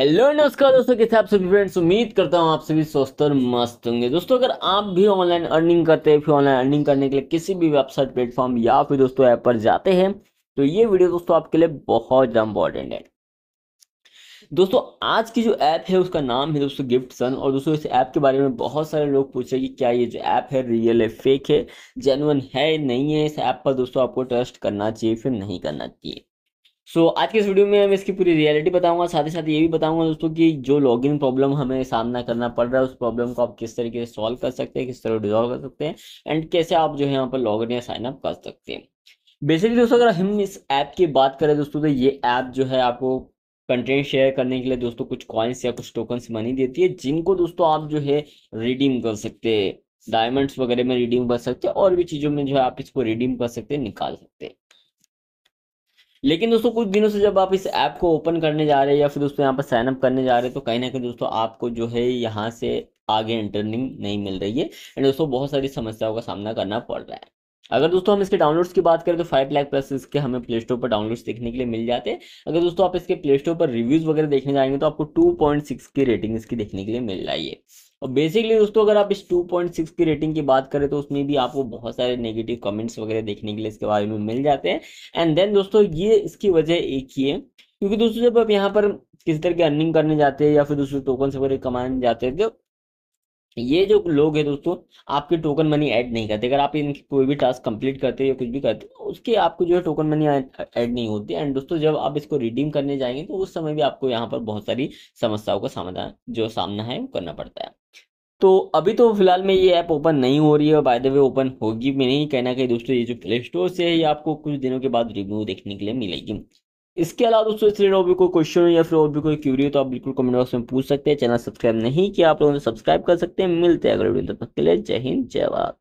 hello नमस्कार दोस्तों कैसे आप सभी फ्रेंड्स उम्मीद करता हूँ आप सभी स्वस्थ और मस्त होंगे दोस्तों अगर आप भी ऑनलाइन अर्निंग करते हैं फिर ऑनलाइन अर्निंग करने के लिए किसी भी वेबसाइट प्लेटफॉर्म या फिर दोस्तों ऐप पर जाते हैं तो ये वीडियो दोस्तों आपके लिए बहुत ज़्यादा इंपॉर्टेंट है दोस्तों आज की जो ऐप है उसका नाम है दोस्तों गिफ्ट सन और दोस्तों इस ऐप के बारे में बहुत सारे लोग पूछे कि क्या ये जो ऐप है रियल है फेक है जेनुअन है नहीं है इस ऐप पर दोस्तों आपको ट्रस्ट करना चाहिए फिर नहीं करना चाहिए सो so, आज के इस वीडियो में मैं इसकी पूरी रियलिटी बताऊंगा साथ ही साथ ये भी बताऊंगा दोस्तों कि जो लॉगिन प्रॉब्लम हमें सामना करना पड़ रहा है उस प्रॉब्लम को आप किस तरीके से सॉल्व कर सकते हैं किस तरह डिजॉल्व कर सकते हैं एंड कैसे आप जो है यहाँ पर लॉगिन या साइनअप कर सकते हैं बेसिकली दोस्तों अगर हम इस ऐप की बात करें दोस्तों तो ये ऐप जो है आपको कंटेंट शेयर करने के लिए दोस्तों कुछ कॉइन्स या कुछ टोकन्स मनी देती है जिनको दोस्तों आप जो है रिडीम कर सकते हैं डायमंड्स वगैरह में रिडीम कर सकते हैं और भी चीज़ों में जो है आप इसको रिडीम कर सकते हैं निकाल सकते हैं लेकिन दोस्तों कुछ दिनों से जब आप इस ऐप को ओपन करने जा रहे हैं या फिर दोस्तों यहाँ पर साइनअप करने जा रहे हैं तो कहीं ना कहीं दोस्तों आपको जो है यहाँ से आगे इंटरनिंग नहीं मिल रही है एंड दोस्तों बहुत सारी समस्याओं का सामना करना पड़ रहा है अगर दोस्तों हम इसके डाउनलोड्स की बात करें तो फाइव लाख प्लस इसके हमें प्ले स्टोर पर डाउनलोड्स देखने के लिए मिल जाते हैं अगर दोस्तों आप इसके प्ले स्टोर पर रिव्यूज वगैरह देखने जाएंगे तो आपको टू पॉइंट सिक्स की रेटिंग इसकी देखने के लिए मिल रही है और बेसिकली दोस्तों अगर आप इस 2.6 की रेटिंग की बात करें तो उसमें भी आपको बहुत सारे नेगेटिव कमेंट्स वगैरह देखने के लिए इसके बारे में मिल जाते हैं एंड देन दोस्तों ये इसकी वजह एक ही है क्योंकि दोस्तों जब आप यहाँ पर किसी तरह की अर्निंग करने जाते हैं या फिर दूसरे टोकन वगैरह कमाने जाते हैं तो ये जो लोग हैं दोस्तों आपके टोकन मनी ऐड नहीं करते अगर आप इनकी कोई भी टास्क कंप्लीट करते या कुछ भी करते उसके आपको जो है टोकन मनी ऐड नहीं होती एंड दोस्तों जब आप इसको रिडीम करने जाएंगे तो उस समय भी आपको यहाँ पर बहुत सारी समस्याओं का समाधान जो सामना है वो करना पड़ता है तो अभी तो फिलहाल में ये ऐप ओपन नहीं हो रही है बाय द वे ओपन होगी भी नहीं कहना कि दोस्तों ये जो प्ले स्टोर से है ये आपको कुछ दिनों के बाद रिव्यू देखने के लिए मिलेगी इसके अलावा दोस्तों इस रिलेटेड और भी कोई क्वेश्चन या फिर और भी कोई क्यूरी हो तो आप बिल्कुल कमेंट बॉक्स में पूछ सकते हैं चैनल सब्सक्राइब नहीं किया आप लोगों ने सब्सक्राइब कर सकते हैं मिलते हैं अगले वीडियो तब तक के लिए जय हिंद जय भारत